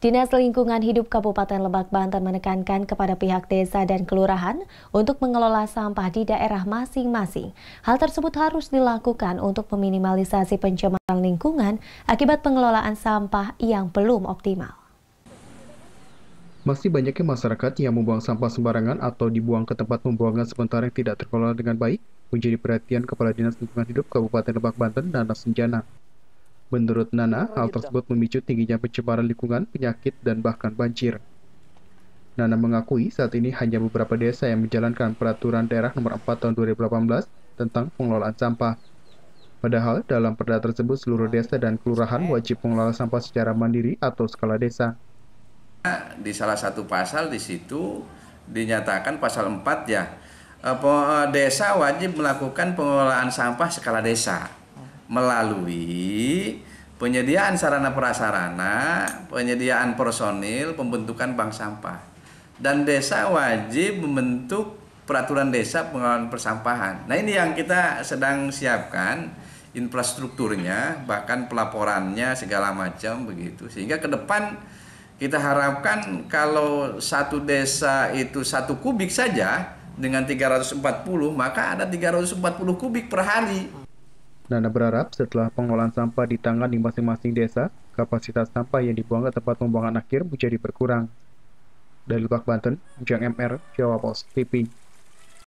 Dinas Lingkungan Hidup Kabupaten Lebak Banten menekankan kepada pihak desa dan kelurahan untuk mengelola sampah di daerah masing-masing. Hal tersebut harus dilakukan untuk meminimalisasi pencemaran lingkungan akibat pengelolaan sampah yang belum optimal. Masih banyaknya masyarakat yang membuang sampah sembarangan atau dibuang ke tempat pembuangan sementara yang tidak terkelola dengan baik menjadi perhatian Kepala Dinas Lingkungan Hidup Kabupaten Lebak Banten, dan Senjana. Menurut Nana, oh, hal gitu. tersebut memicu tingginya pencemaran lingkungan, penyakit, dan bahkan banjir. Nana mengakui saat ini hanya beberapa desa yang menjalankan peraturan daerah nomor 4 tahun 2018 tentang pengelolaan sampah. Padahal dalam perda tersebut seluruh oh, desa dan kelurahan wajib mengelola sampah secara mandiri atau skala desa. Nah, di salah satu pasal di situ dinyatakan pasal 4 ya, eh, desa wajib melakukan pengelolaan sampah skala desa melalui penyediaan sarana prasarana, penyediaan personil, pembentukan bank sampah. Dan desa wajib membentuk peraturan desa pengelolaan persampahan. Nah, ini yang kita sedang siapkan infrastrukturnya, bahkan pelaporannya segala macam begitu. Sehingga ke depan kita harapkan kalau satu desa itu satu kubik saja dengan 340, maka ada 340 kubik per hari. Nana berharap setelah pengolahan sampah di tangan di masing-masing desa, kapasitas sampah yang dibuang ke tempat pembuangan akhir menjadi berkurang. Dari Lebak Banten, Ujang MR, Jawa Pos, TV.